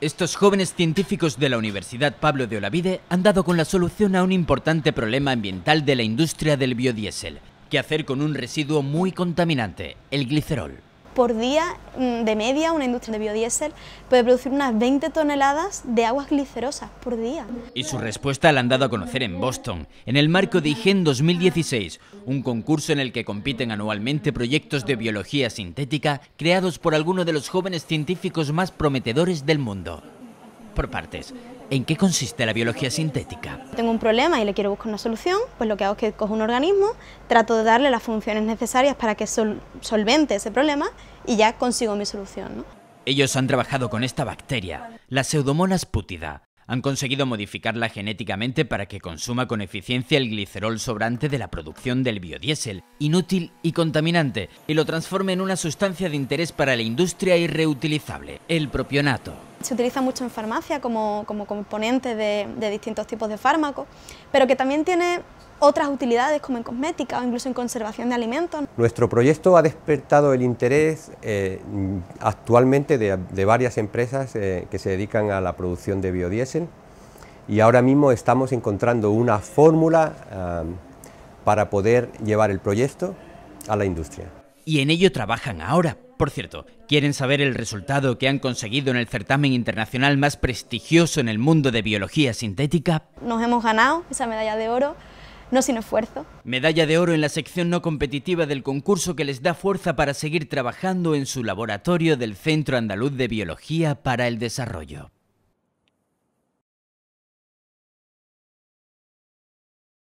Estos jóvenes científicos de la Universidad Pablo de Olavide han dado con la solución a un importante problema ambiental de la industria del biodiesel. ¿Qué hacer con un residuo muy contaminante, el glicerol? por día, mm, de media, una industria de biodiesel puede producir unas 20 toneladas de aguas glicerosas por día. Y su respuesta la han dado a conocer en Boston, en el marco de IGEN 2016, un concurso en el que compiten anualmente proyectos de biología sintética creados por algunos de los jóvenes científicos más prometedores del mundo por partes. ¿En qué consiste la biología sintética? Tengo un problema y le quiero buscar una solución, pues lo que hago es que cojo un organismo, trato de darle las funciones necesarias para que solvente ese problema y ya consigo mi solución. Ellos han trabajado con esta bacteria, la pseudomonas putida. Han conseguido modificarla genéticamente para que consuma con eficiencia el glicerol sobrante de la producción del biodiesel, inútil y contaminante, y lo transforme en una sustancia de interés para la industria y reutilizable, el propionato se utiliza mucho en farmacia como, componente de, distintos tipos de fármacos, pero que también tiene otras utilidades como en cosmética o incluso en conservación de alimentos. Nuestro proyecto ha despertado el interés eh, actualmente de, varias empresas eh, que se dedican a la producción de biodiesel y ahora mismo estamos encontrando una fórmula ah, para poder llevar el proyecto a la industria y en ello trabajan ahora. Por cierto, ¿quieren saber el resultado que han conseguido en el certamen internacional más prestigioso en el mundo de biología sintética? Nos hemos ganado esa medalla de oro no sin esfuerzo. Medalla de oro en la sección no competitiva del concurso que les da fuerza para seguir trabajando en su laboratorio del Centro Andaluz de Biología para el Desarrollo.